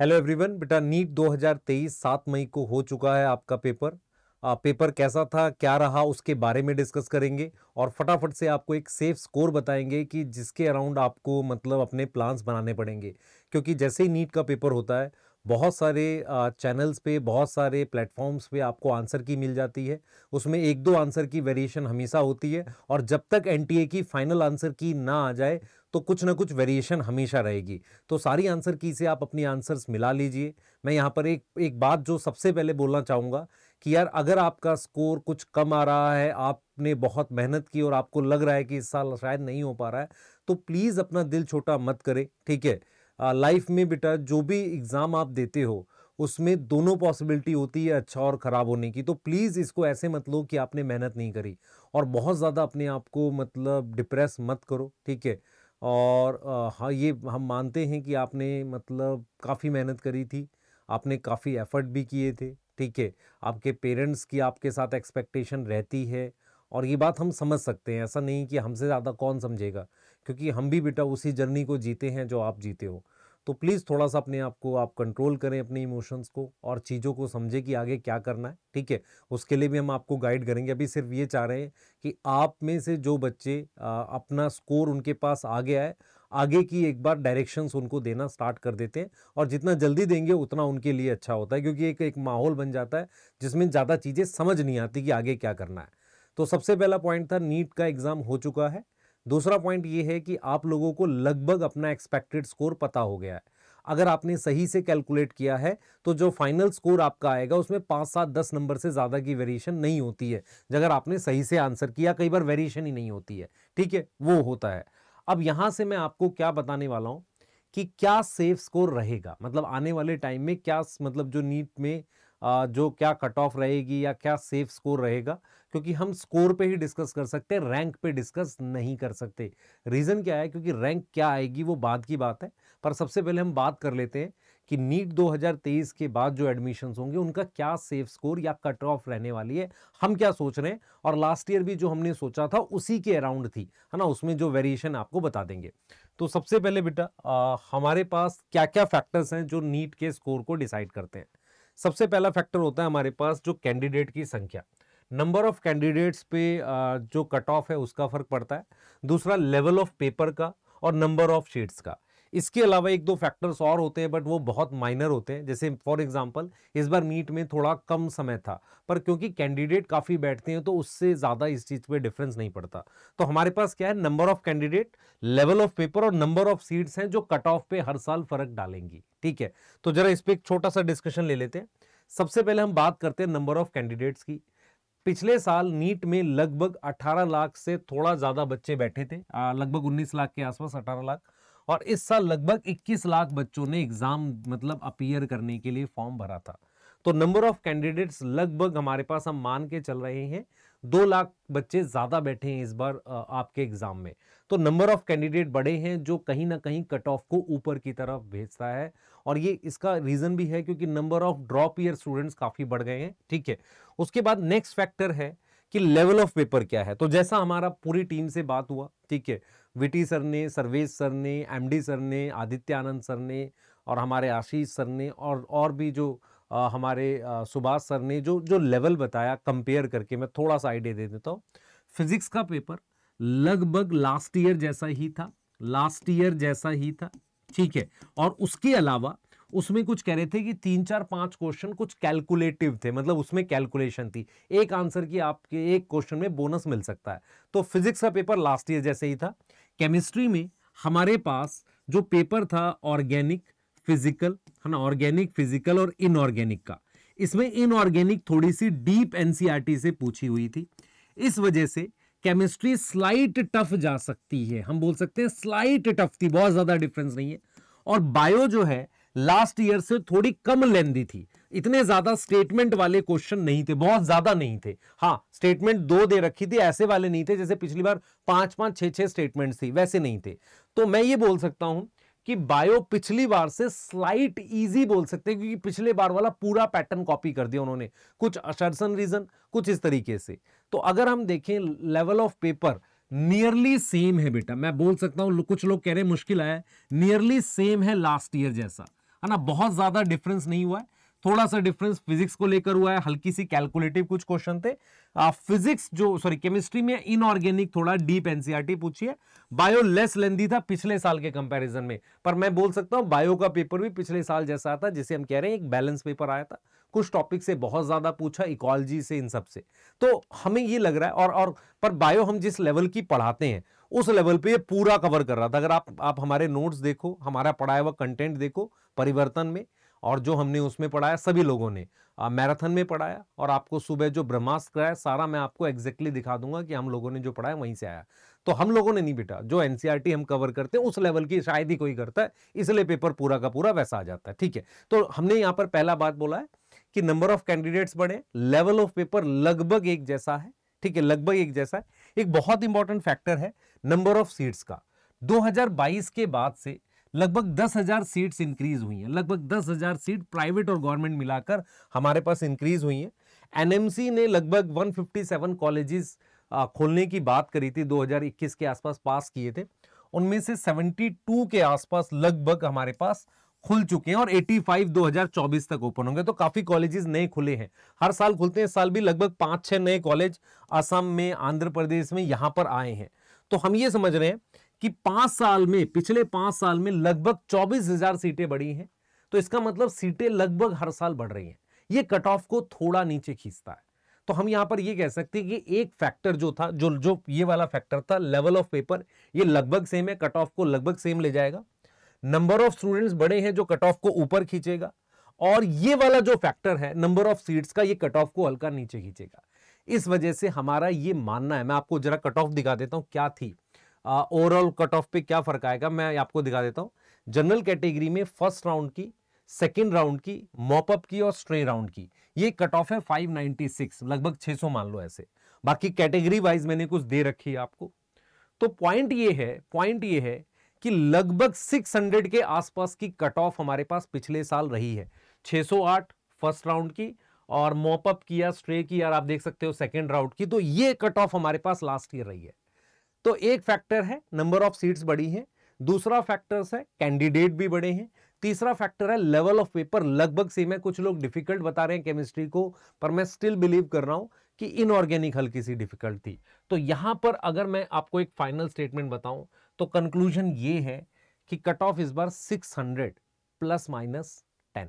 hello everyone बेटा NEET 2023 सात मई को हो चुका है आपका पेपर आ, पेपर कैसा था क्या रहा उसके बारे में डिस्कस करेंगे और फटाफट से आपको एक सेफ स्कोर बताएंगे कि जिसके अराउंड आपको मतलब अपने प्लान्स बनाने पड़ेंगे क्योंकि जैसे ही नीट का पेपर होता है बहुत सारे चैनल्स पे बहुत सारे प्लेटफॉर्म्स पे आपको आंसर की मिल जाती है उसमें एक दो आंसर की वेरिएशन हमेशा होती है और जब तक एन की फाइनल आंसर की ना आ जाए तो कुछ ना कुछ वेरिएशन हमेशा रहेगी तो सारी आंसर की से आप अपनी आंसर्स मिला लीजिए मैं यहाँ पर एक एक बात जो सबसे पहले बोलना चाहूँगा कि यार अगर आपका स्कोर कुछ कम आ रहा है आपने बहुत मेहनत की और आपको लग रहा है कि इस साल शायद नहीं हो पा रहा है तो प्लीज़ अपना दिल छोटा मत करें ठीक है लाइफ में बेटा जो भी एग्ज़ाम आप देते हो उसमें दोनों पॉसिबिलिटी होती है अच्छा और ख़राब होने की तो प्लीज़ इसको ऐसे मत लो कि आपने मेहनत नहीं करी और बहुत ज़्यादा अपने आप को मतलब डिप्रेस मत करो ठीक है और हाँ ये हम मानते हैं कि आपने मतलब काफ़ी मेहनत करी थी आपने काफ़ी एफर्ट भी किए थे ठीक है आपके पेरेंट्स की आपके साथ एक्सपेक्टेशन रहती है और ये बात हम समझ सकते हैं ऐसा नहीं कि हमसे ज़्यादा कौन समझेगा क्योंकि हम भी बेटा उसी जर्नी को जीते हैं जो आप जीते हो तो प्लीज़ थोड़ा सा अपने आप को आप कंट्रोल करें अपने इमोशंस को और चीज़ों को समझें कि आगे क्या करना है ठीक है उसके लिए भी हम आपको गाइड करेंगे अभी सिर्फ ये चाह रहे हैं कि आप में से जो बच्चे आ, अपना स्कोर उनके पास आ गया है आगे की एक बार डायरेक्शंस उनको देना स्टार्ट कर देते हैं और जितना जल्दी देंगे उतना उनके लिए अच्छा होता है क्योंकि एक एक माहौल बन जाता है जिसमें ज़्यादा चीज़ें समझ नहीं आती कि आगे क्या करना है तो सबसे पहला पॉइंट था नीट का एग्ज़ाम हो चुका है दूसरा पॉइंट ये है कि आप लोगों को लगभग अपना एक्सपेक्टेड स्कोर पता हो गया है अगर आपने सही से कैलकुलेट किया है तो जो फाइनल स्कोर आपका आएगा उसमें पाँच सात दस नंबर से ज़्यादा की वेरिएशन नहीं होती है जगह आपने सही से आंसर किया कई बार वेरिएशन ही नहीं होती है ठीक है वो होता है अब यहाँ से मैं आपको क्या बताने वाला हूँ कि क्या सेफ स्कोर रहेगा मतलब आने वाले टाइम में क्या मतलब जो नीट में जो क्या कट ऑफ रहेगी या क्या सेफ स्कोर रहेगा क्योंकि हम स्कोर पे ही डिस्कस कर सकते हैं रैंक पे डिस्कस नहीं कर सकते रीज़न क्या है क्योंकि रैंक क्या आएगी वो बाद की बात है पर सबसे पहले हम बात कर लेते हैं कि नीट 2023 के बाद जो एडमिशन्स होंगे उनका क्या सेफ स्कोर या कट ऑफ रहने वाली है हम क्या सोच रहे हैं और लास्ट ईयर भी जो हमने सोचा था उसी के अराउंड थी है ना उसमें जो वेरिएशन आपको बता देंगे तो सबसे पहले बेटा हमारे पास क्या क्या फैक्टर्स हैं जो नीट के स्कोर को डिसाइड करते हैं सबसे पहला फैक्टर होता है हमारे पास जो कैंडिडेट की संख्या नंबर ऑफ कैंडिडेट्स पे जो कट ऑफ है उसका फ़र्क पड़ता है दूसरा लेवल ऑफ पेपर का और नंबर ऑफ शीट्स का इसके अलावा एक दो फैक्टर्स और होते हैं बट वो बहुत माइनर होते हैं जैसे फॉर एग्जांपल इस बार नीट में थोड़ा कम समय था पर क्योंकि कैंडिडेट काफ़ी बैठते हैं तो उससे ज़्यादा इस चीज़ पे डिफरेंस नहीं पड़ता तो हमारे पास क्या है number of candidate level of paper और नंबर ऑफ सीट्स हैं जो कट ऑफ पे हर साल फर्क डालेंगी ठीक है तो जरा इस पर एक छोटा सा डिस्कशन ले लेते हैं सबसे पहले हम बात करते हैं नंबर ऑफ कैंडिडेट्स की पिछले साल नीट में लगभग 18 लाख से थोड़ा ज़्यादा बच्चे बैठे थे लगभग 19 लाख के आसपास 18 लाख और इस साल लगभग 21 लाख बच्चों ने एग्ज़ाम मतलब अपियर करने के लिए फॉर्म भरा था तो नंबर ऑफ कैंडिडेट्स लगभग हमारे पास हम मान के चल रहे हैं दो लाख बच्चे ज़्यादा बैठे हैं इस बार आपके एग्ज़ाम में तो नंबर ऑफ कैंडिडेट बड़े हैं जो कहीं ना कहीं कट ऑफ को ऊपर की तरफ भेजता है और ये इसका रीज़न भी है क्योंकि number of drop year students काफ़ी बढ़ गए हैं ठीक है उसके बाद नेक्स्ट फैक्टर है कि लेवल ऑफ पेपर क्या है तो जैसा हमारा पूरी टीम से बात हुआ ठीक है विटी सर ने सर्वेश सर ने एम सर ने आदित्य आनंद सर ने और हमारे आशीष सर ने और और भी जो आ, हमारे सुभाष सर ने जो जो लेवल बताया कंपेयर करके मैं थोड़ा सा आइडिया दे देता हूँ फिजिक्स का पेपर लगभग लास्ट ईयर जैसा ही था लास्ट ईयर जैसा ही था ठीक है और उसके अलावा उसमें कुछ कह रहे थे कि तीन चार पांच क्वेश्चन कुछ कैलकुलेटिव थे मतलब उसमें कैलकुलेशन थी एक आंसर की आपके एक क्वेश्चन में बोनस मिल सकता है तो फिजिक्स का पेपर लास्ट ईयर जैसे ही था केमिस्ट्री में हमारे पास जो पेपर था ऑर्गेनिक फिजिकल है ना ऑर्गेनिक फिजिकल और इनऑर्गेनिक का इसमें इनऑर्गेनिक थोड़ी सी डीप एनसीआरटी e से पूछी हुई थी इस वजह से केमिस्ट्री स्लाइट टफ जा सकती है हम बोल सकते हैं स्लाइट टफ थी बहुत ज़्यादा डिफरेंस नहीं है और बायो जो है लास्ट ईयर से थोड़ी कम लेंदी थी इतने ज़्यादा स्टेटमेंट वाले क्वेश्चन नहीं थे बहुत ज़्यादा नहीं थे हाँ स्टेटमेंट दो दे रखी थी ऐसे वाले नहीं थे जैसे पिछली बार पांच पांच छह छह स्टेटमेंट थी वैसे नहीं थे तो मैं ये बोल सकता हूं कि बायो पिछली बार से स्लाइट इजी बोल सकते हैं क्योंकि पिछले बार वाला पूरा पैटर्न कॉपी कर दिया उन्होंने कुछ असर्सन रीजन कुछ इस तरीके से तो अगर हम देखें level of paper nearly same है बेटा मैं बोल सकता हूं कुछ लोग कह रहे हैं मुश्किल आया है नियरली सेम है लास्ट ईयर जैसा है ना बहुत ज़्यादा डिफरेंस नहीं हुआ है थोड़ा सा डिफरेंस फिजिक्स को लेकर हुआ है हल्की सी कैलकुलेटिव कुछ क्वेश्चन थे आ, फिजिक्स जो सॉरी केमिस्ट्री में इनऑर्गेनिक थोड़ा डीप एनसीआरटी पूछिए बायो लेस लेंदी था पिछले साल के कंपैरिजन में पर मैं बोल सकता हूं बायो का पेपर भी पिछले साल जैसा था जिसे हम कह रहे हैं एक बैलेंस पेपर आया था कुछ टॉपिक से बहुत ज़्यादा पूछा इकोलॉजी से इन सब से तो हमें ये लग रहा है और और पर बायो हम जिस लेवल की पढ़ाते हैं उस लेवल पे ये पूरा कवर कर रहा था अगर आप आप हमारे नोट्स देखो हमारा पढ़ाया हुआ कंटेंट देखो परिवर्तन में और जो हमने उसमें पढ़ाया सभी लोगों ने मैराथन में पढ़ाया और आपको सुबह जो ब्रह्मास्त्र कराया सारा मैं आपको एग्जैक्टली दिखा दूंगा कि हम लोगों ने जो पढ़ाया वहीं से आया तो हम लोगों ने नहीं बेटा जो एनसीईआरटी e हम कवर करते हैं उस लेवल की शायद ही कोई करता है इसलिए पेपर पूरा का पूरा वैसा आ जाता है ठीक है तो हमने यहाँ पर पहला बात बोला है कि नंबर ऑफ कैंडिडेट्स बढ़े लेवल ऑफ पेपर लगभग एक जैसा है ठीक है लगभग एक जैसा है एक बहुत इंपॉर्टेंट फैक्टर है नंबर ऑफ सीट्स का 2022 के बाद से लगभग 10,000 सीट्स इंक्रीज हुई हैं लगभग 10,000 सीट प्राइवेट और गवर्नमेंट मिलाकर हमारे पास इंक्रीज हुई हैं एनएमसी ने लगभग 157 कॉलेजेस खोलने की बात करी थी 2021 के आसपास पास किए थे उनमें से 72 के आसपास लगभग हमारे पास खुल चुके हैं और 85 2024 तक ओपन होंगे तो काफी कॉलेजेस नए खुले हैं हर साल खुलते हैं साल भी लगभग पांच छह नए कॉलेज असम में आंध्र प्रदेश में यहां पर आए हैं तो हम ये समझ रहे हैं कि पांच साल में पिछले पांच साल में लगभग चौबीस हजार सीटें बढ़ी हैं तो इसका मतलब सीटें लगभग हर साल बढ़ रही हैं ये कट ऑफ को थोड़ा नीचे खींचता है तो हम यहां पर ये कह सकते हैं कि एक फैक्टर जो था जो जो ये वाला फैक्टर था लेवल ऑफ पेपर ये लगभग सेम है कट ऑफ को लगभग सेम ले जाएगा नंबर ऑफ स्टूडेंट्स बड़े हैं जो कट ऑफ को ऊपर खींचेगा और ये वाला जो फैक्टर है नंबर ऑफ सीट्स का ये कट ऑफ को हल्का नीचे खींचेगा इस वजह से हमारा ये मानना है मैं आपको जरा कट ऑफ दिखा देता हूँ क्या थी ओवरऑल कट ऑफ पे क्या फर्क आएगा मैं आपको दिखा देता हूँ जनरल कैटेगरी में फर्स्ट राउंड की सेकेंड राउंड की मॉपअप की और स्ट्रे राउंड की ये कट ऑफ है 596 लगभग 600 मान लो ऐसे बाकी कैटेगरी वाइज मैंने कुछ दे रखी है आपको तो पॉइंट ये है पॉइंट ये है कि लगभग 600 के आसपास की कट ऑफ हमारे पास पिछले साल रही है 608 फर्स्ट राउंड की और मॉपअप किया स्ट्रे की और आप देख सकते हो सेकेंड राउंड की तो ये कट ऑफ हमारे पास लास्ट ईयर रही है तो एक फैक्टर है नंबर ऑफ सीट्स बढ़ी है दूसरा फैक्टर है कैंडिडेट भी बढ़े हैं तीसरा फैक्टर है लेवल ऑफ पेपर लगभग सेम है कुछ लोग डिफिकल्ट बता रहे हैं केमिस्ट्री को पर मैं स्टिल बिलीव कर रहा हूं कि इनऑर्गेनिक हल्की सी डिफिकल्ट थी तो यहां पर अगर मैं आपको एक फाइनल स्टेटमेंट बताऊं तो कंक्लूजन ये है कि कट ऑफ इस बार 600 प्लस माइनस 10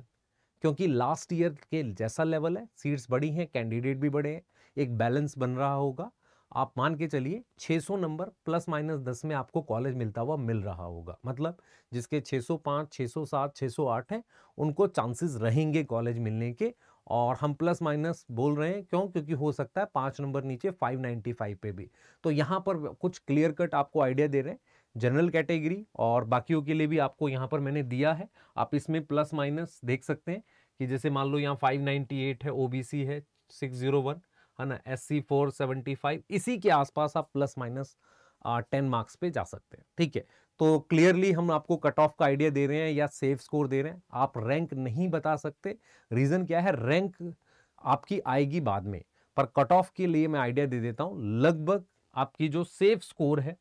क्योंकि लास्ट ईयर के जैसा लेवल है सीट्स बड़ी हैं कैंडिडेट भी बड़े हैं एक बैलेंस बन रहा होगा आप मान के चलिए 600 नंबर प्लस माइनस 10 में आपको कॉलेज मिलता हुआ मिल रहा होगा मतलब जिसके 605, 607, 608 हैं उनको चांसेस रहेंगे कॉलेज मिलने के और हम प्लस माइनस बोल रहे हैं क्यों क्योंकि हो सकता है पाँच नंबर नीचे 595 पे भी तो यहाँ पर कुछ क्लियर कट आपको आइडिया दे रहे हैं जनरल कैटेगरी और बाकियों के लिए भी आपको यहाँ पर मैंने दिया है आप इसमें प्लस माइनस देख सकते हैं कि जैसे मान लो यहाँ 598 है ओबीसी है 601 है ना एस सी इसी के आसपास आप प्लस माइनस टेन मार्क्स पे जा सकते हैं ठीक है तो क्लियरली हम आपको कट ऑफ का आइडिया दे रहे हैं या सेफ स्कोर दे रहे हैं आप रैंक नहीं बता सकते रीज़न क्या है रैंक आपकी आएगी बाद में पर कट ऑफ के लिए मैं आइडिया दे देता हूं लगभग आपकी जो सेफ स्कोर है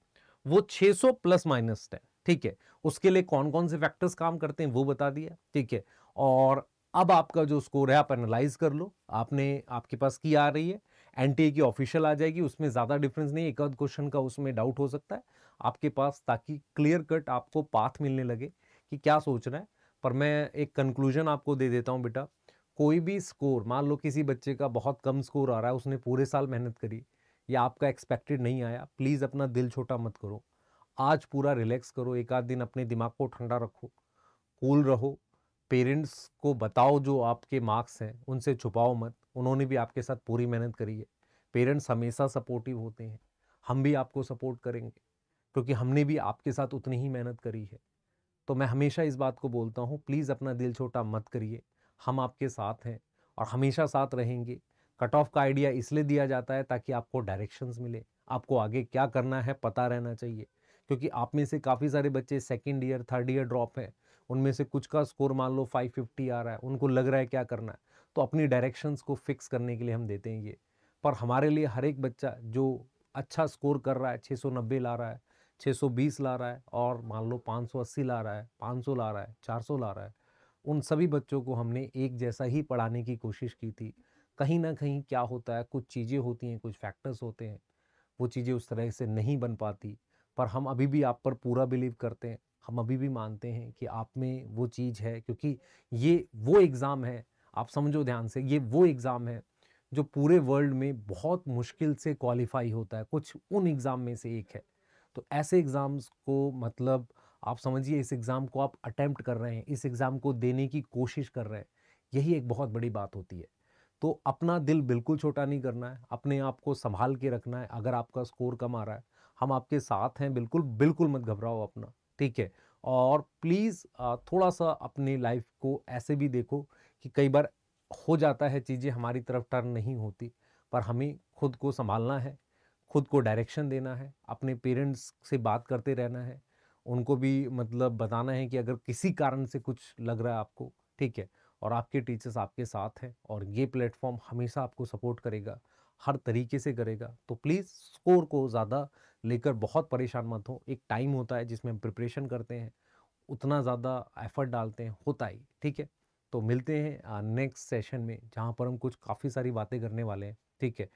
वो 600 प्लस माइनस है ठीक है उसके लिए कौन कौन से फैक्टर्स काम करते हैं वो बता दिया ठीक है और अब आपका जो स्कोर है आप एनालाइज कर लो आपने आपके पास की आ रही है एनटीए की ऑफिशियल आ जाएगी उसमें ज़्यादा डिफरेंस नहीं एक आध क्वेश्चन का उसमें डाउट हो सकता है आपके पास ताकि क्लियर कट आपको पाथ मिलने लगे कि क्या सोचना है पर मैं एक कंक्लूजन आपको दे देता हूँ बेटा कोई भी स्कोर मान लो किसी बच्चे का बहुत कम स्कोर आ रहा है उसने पूरे साल मेहनत करी या आपका एक्सपेक्टेड नहीं आया प्लीज़ अपना दिल छोटा मत करो आज पूरा रिलैक्स करो एक आध दिन अपने दिमाग को ठंडा रखो कूल रहो पेरेंट्स को बताओ जो आपके मार्क्स हैं उनसे छुपाओ मत उन्होंने भी आपके साथ पूरी मेहनत करी है पेरेंट्स हमेशा सपोर्टिव होते हैं हम भी आपको सपोर्ट करेंगे क्योंकि हमने भी आपके साथ उतनी ही मेहनत करी है तो मैं हमेशा इस बात को बोलता हूँ प्लीज़ अपना दिल छोटा मत करिए हम आपके साथ हैं और हमेशा साथ रहेंगे कट ऑफ का आइडिया इसलिए दिया जाता है ताकि आपको डायरेक्शंस मिले आपको आगे क्या करना है पता रहना चाहिए क्योंकि आप में से काफ़ी सारे बच्चे second year third year drop हैं उनमें से कुछ का स्कोर मान लो 550 आ रहा है उनको लग रहा है क्या करना है तो अपनी डायरेक्शंस को फिक्स करने के लिए हम देते हैं ये पर हमारे लिए हर एक बच्चा जो अच्छा स्कोर कर रहा है छः ला रहा है 620 ला रहा है और मान लो 580 ला रहा है 500 ला रहा है 400 ला रहा है उन सभी बच्चों को हमने एक जैसा ही पढ़ाने की कोशिश की थी कहीं ना कहीं क्या होता है कुछ चीज़ें होती हैं कुछ फैक्टर्स होते हैं वो चीज़ें उस तरह से नहीं बन पाती पर हम अभी भी आप पर पूरा बिलीव करते हैं हम अभी भी मानते हैं कि आप में वो चीज़ है क्योंकि ये वो एग्ज़ाम है आप समझो ध्यान से ये वो एग्ज़ाम है जो पूरे वर्ल्ड में बहुत मुश्किल से क्वालिफाई होता है कुछ उन एग्ज़ाम में से एक है तो ऐसे एग्ज़ाम्स को मतलब आप समझिए इस एग्ज़ाम को आप अटैम्प्ट कर रहे हैं इस एग्ज़ाम को देने की कोशिश कर रहे हैं यही एक बहुत बड़ी बात होती है तो अपना दिल बिल्कुल छोटा नहीं करना है अपने आप को संभाल के रखना है अगर आपका स्कोर कम आ रहा है हम आपके साथ हैं बिल्कुल बिल्कुल मत घबराओ अपना ठीक है और प्लीज़ थोड़ा सा अपनी लाइफ को ऐसे भी देखो कि कई बार हो जाता है चीज़ें हमारी तरफ टर्न नहीं होती पर हमें खुद को संभालना है खुद को डायरेक्शन देना है अपने पेरेंट्स से बात करते रहना है उनको भी मतलब बताना है कि अगर किसी कारण से कुछ लग रहा है आपको ठीक है और आपके टीचर्स आपके साथ हैं और ये प्लेटफॉर्म हमेशा आपको सपोर्ट करेगा हर तरीके से करेगा तो प्लीज़ स्कोर को ज़्यादा लेकर बहुत परेशान मत हो एक टाइम होता है जिसमें हम प्रिपरेशन करते हैं उतना ज़्यादा एफर्ट डालते हैं होता ही ठीक है तो मिलते हैं नेक्स्ट सेशन में जहाँ पर हम कुछ काफ़ी सारी बातें करने वाले हैं ठीक है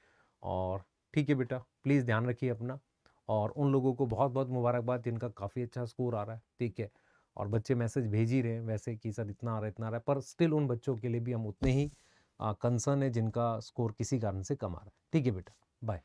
और ठीक है बेटा प्लीज़ ध्यान रखिए अपना और उन लोगों को बहुत बहुत मुबारकबाद जिनका काफ़ी अच्छा स्कोर आ रहा है ठीक है और बच्चे मैसेज भेज ही रहे हैं वैसे कि सर इतना आ रहा है इतना आ रहा है पर स्टिल उन बच्चों के लिए भी हम उतने ही कंसर्न है जिनका स्कोर किसी कारण से कम आ रहा है ठीक है बेटा बाय